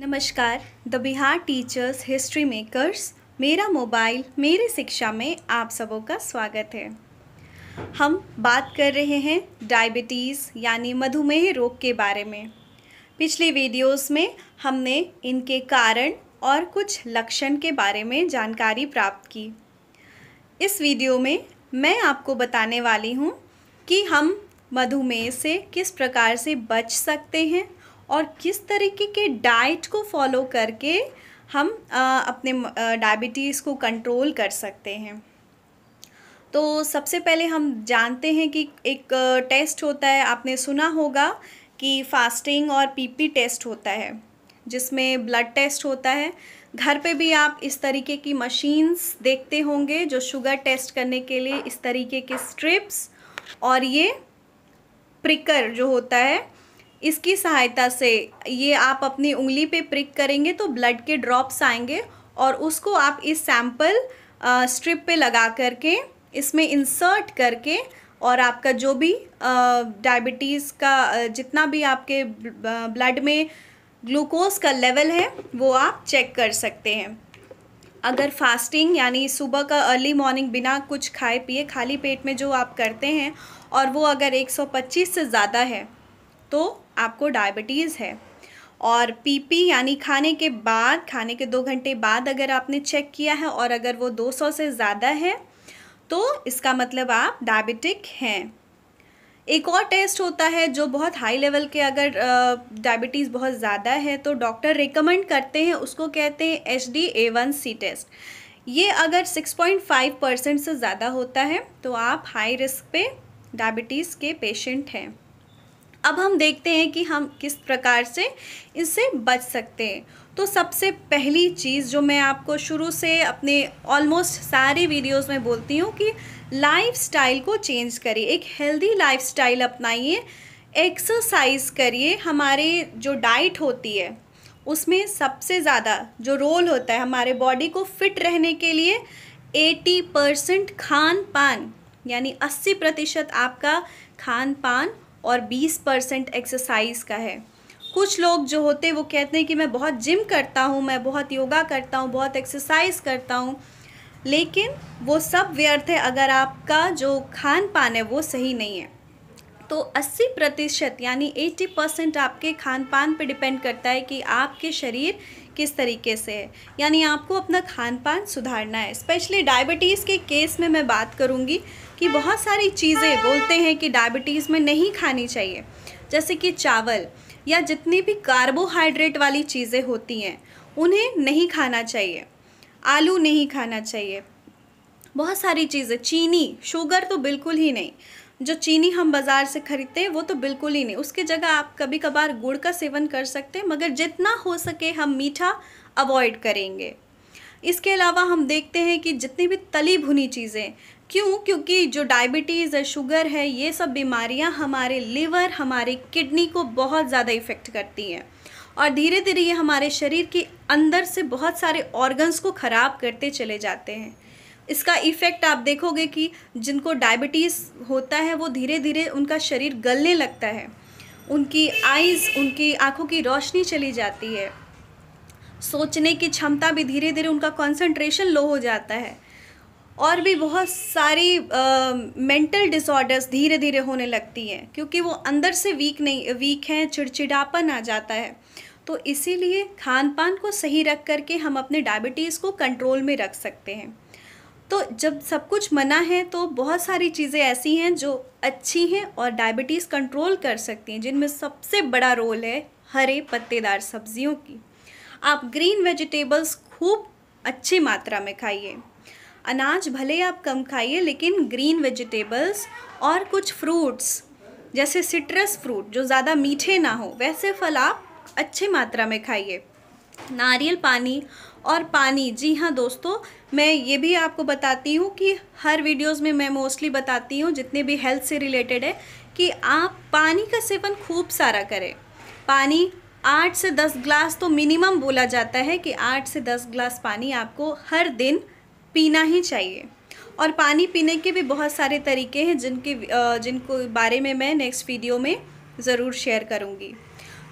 नमस्कार the Bihar teachers history makers मेरा mobile मेरी शिक्षा में आप सबों का स्वागत है हम बात कर रहे हैं डायबिटीज़ यानी मधुमेह रोग के बारे में पिछले वीडियोस में हमने इनके कारण और कुछ लक्षण के बारे में जानकारी प्राप्त की इस वीडियो में मैं आपको बताने वाली हूँ कि हम मधुमेह से किस प्रकार से बच सकते हैं और किस तरीके के डाइट को फॉलो करके हम आ, अपने डायबिटीज़ को कंट्रोल कर सकते हैं तो सबसे पहले हम जानते हैं कि एक टेस्ट होता है आपने सुना होगा कि फास्टिंग और पीपी टेस्ट होता है जिसमें ब्लड टेस्ट होता है घर पे भी आप इस तरीके की मशीन्स देखते होंगे जो शुगर टेस्ट करने के लिए इस तरीके के स्ट्रिप्स और ये प्रिकर जो होता है इसकी सहायता से ये आप अपनी उंगली पे प्रिक करेंगे तो ब्लड के ड्रॉप्स आएंगे और उसको आप इस सैम्पल स्ट्रिप पे लगा करके इसमें इंसर्ट करके और आपका जो भी डायबिटीज़ का जितना भी आपके ब्लड में ग्लूकोज का लेवल है वो आप चेक कर सकते हैं अगर फास्टिंग यानी सुबह का अर्ली मॉर्निंग बिना कुछ खाए पिए खाली पेट में जो आप करते हैं और वो अगर 125 से ज़्यादा है तो आपको डायबिटीज़ है और पीपी यानी खाने के बाद खाने के दो घंटे बाद अगर आपने चेक किया है और अगर वो 200 से ज़्यादा है तो इसका मतलब आप डायबिटिक हैं एक और टेस्ट होता है जो बहुत हाई लेवल के अगर डायबिटीज़ बहुत ज़्यादा है तो डॉक्टर रिकमेंड करते हैं उसको कहते हैं H D A one C test ये अगर 6.5 परसेंट से ज़्यादा होता है तो आप हाई रिस्क पे डायबिटीज़ के पेशेंट हैं अब हम देखते हैं कि हम किस प्रकार से इससे बच सकते हैं तो सबसे पहली चीज़ जो मैं आपको शुरू से अपने ऑलमोस्ट सारे वीडियोस में बोलती हूँ कि लाइफस्टाइल को चेंज करिए एक हेल्दी लाइफस्टाइल अपनाइए एक्सरसाइज करिए हमारे जो डाइट होती है उसमें सबसे ज़्यादा जो रोल होता है हमारे बॉडी को फिट रहने के लिए 80 परसेंट खान पान यानी 80 प्रतिशत आपका खान पान और बीस परसेंट एक्सरसाइज का है कुछ लोग जो होते वो कहते हैं कि मैं बहुत जिम करता हूँ मैं बहुत योगा करता हूँ बहुत एक्सरसाइज करता हूँ लेकिन वो सब व्यर्थ है अगर आपका जो खान पान है वो सही नहीं है तो 80 प्रतिशत यानी 80 परसेंट आपके खान पान पर डिपेंड करता है कि आपके शरीर किस तरीके से है यानी आपको अपना खान पान सुधारना है स्पेशली डायबिटीज़ के केस में मैं बात करूँगी कि बहुत सारी चीज़ें बोलते हैं कि डायबिटीज़ में नहीं खानी चाहिए जैसे कि चावल या जितनी भी कार्बोहाइड्रेट वाली चीज़ें होती हैं उन्हें नहीं खाना चाहिए आलू नहीं खाना चाहिए बहुत सारी चीज़ें चीनी शुगर तो बिल्कुल ही नहीं जो चीनी हम बाज़ार से ख़रीदते हैं वो तो बिल्कुल ही नहीं उसकी जगह आप कभी कभार गुड़ का सेवन कर सकते हैं मगर जितना हो सके हम मीठा अवॉइड करेंगे इसके अलावा हम देखते हैं कि जितनी भी तली भुनी चीज़ें क्यों क्योंकि जो डायबिटीज़ है शुगर है ये सब बीमारियां हमारे लिवर हमारे किडनी को बहुत ज़्यादा इफ़ेक्ट करती हैं और धीरे धीरे ये हमारे शरीर के अंदर से बहुत सारे ऑर्गन्स को ख़राब करते चले जाते हैं इसका इफ़ेक्ट आप देखोगे कि जिनको डायबिटीज़ होता है वो धीरे धीरे उनका शरीर गलने लगता है उनकी आइज़ उनकी आँखों की रोशनी चली जाती है सोचने की क्षमता भी धीरे धीरे उनका कंसंट्रेशन लो हो जाता है और भी बहुत सारी मेंटल डिसऑर्डर्स धीरे धीरे होने लगती हैं क्योंकि वो अंदर से वीक नहीं वीक हैं चिड़चिड़ापन आ जाता है तो इसीलिए खान पान को सही रख करके हम अपने डायबिटीज़ को कंट्रोल में रख सकते हैं तो जब सब कुछ मना है तो बहुत सारी चीज़ें ऐसी हैं जो अच्छी हैं और डायबिटीज़ कंट्रोल कर सकती हैं जिनमें सबसे बड़ा रोल है हरे पत्तेदार सब्जियों की आप ग्रीन वेजिटेबल्स खूब अच्छी मात्रा में खाइए अनाज भले आप कम खाइए लेकिन ग्रीन वेजिटेबल्स और कुछ फ्रूट्स जैसे सिट्रस फ्रूट जो ज़्यादा मीठे ना हो वैसे फल आप अच्छी मात्रा में खाइए नारियल पानी और पानी जी हाँ दोस्तों मैं ये भी आपको बताती हूँ कि हर वीडियोस में मैं मोस्टली बताती हूँ जितने भी हेल्थ से रिलेटेड है कि आप पानी का सेवन खूब सारा करें पानी आठ से दस ग्लास तो मिनिमम बोला जाता है कि आठ से दस ग्लास पानी आपको हर दिन पीना ही चाहिए और पानी पीने के भी बहुत सारे तरीके हैं जिनके जिनको बारे में मैं नेक्स्ट वीडियो में ज़रूर शेयर करूँगी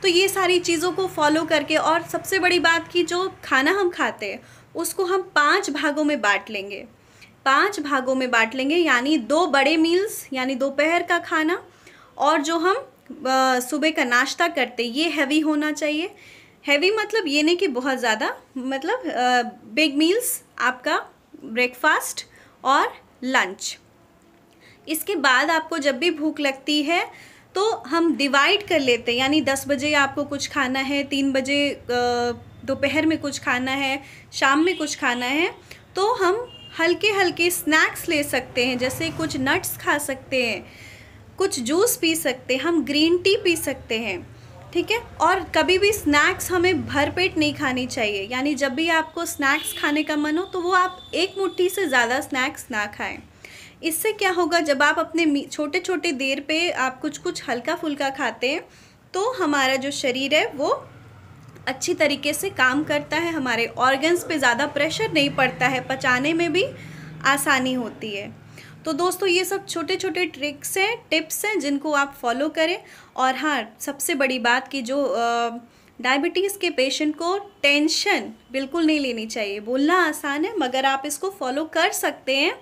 तो ये सारी चीज़ों को फॉलो करके और सबसे बड़ी बात की जो खाना हम खाते हैं उसको हम पांच भागों में बांट लेंगे पांच भागों में बांट लेंगे यानी दो बड़े मील्स यानी दोपहर का खाना और जो हम सुबह का नाश्ता करते ये हैवी होना चाहिए हैवी मतलब ये नहीं कि बहुत ज़्यादा मतलब बिग मील्स आपका ब्रेकफास्ट और लंच इसके बाद आपको जब भी भूख लगती है तो हम डिवाइड कर लेते हैं यानी दस बजे आपको कुछ खाना है तीन बजे दोपहर में कुछ खाना है शाम में कुछ खाना है तो हम हल्के हल्के स्नैक्स ले सकते हैं जैसे कुछ नट्स खा सकते हैं कुछ जूस पी सकते हैं हम ग्रीन टी पी सकते हैं ठीक है और कभी भी स्नैक्स हमें भरपेट नहीं खानी चाहिए यानी जब भी आपको स्नैक्स खाने का मन हो तो वो आप एक मुट्ठी से ज़्यादा स्नैक्स ना खाएं इससे क्या होगा जब आप अपने छोटे छोटे देर पे आप कुछ कुछ हल्का फुल्का खाते हैं तो हमारा जो शरीर है वो अच्छी तरीके से काम करता है हमारे ऑर्गन्स पे ज़्यादा प्रेशर नहीं पड़ता है पचाने में भी आसानी होती है तो दोस्तों ये सब छोटे छोटे ट्रिक्स हैं टिप्स हैं जिनको आप फॉलो करें और हाँ सबसे बड़ी बात कि जो डायबिटीज़ के पेशेंट को टेंशन बिल्कुल नहीं लेनी चाहिए बोलना आसान है मगर आप इसको फॉलो कर सकते हैं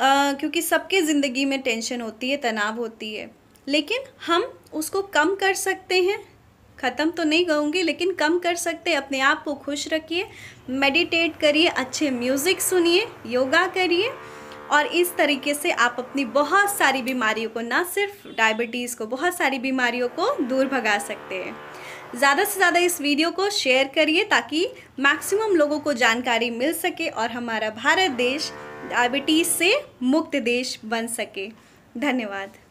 क्योंकि सबके ज़िंदगी में टेंशन होती है तनाव होती है लेकिन हम उसको कम कर सकते हैं ख़त्म तो नहीं कहूँगी लेकिन कम कर सकते हैं अपने आप को खुश रखिए मेडिटेट करिए अच्छे म्यूज़िक सुनिए योगा करिए और इस तरीके से आप अपनी बहुत सारी बीमारियों को ना सिर्फ डायबिटीज़ को बहुत सारी बीमारियों को दूर भगा सकते हैं ज़्यादा से ज़्यादा इस वीडियो को शेयर करिए ताकि मैक्सिमम लोगों को जानकारी मिल सके और हमारा भारत देश डायबिटीज़ से मुक्त देश बन सके धन्यवाद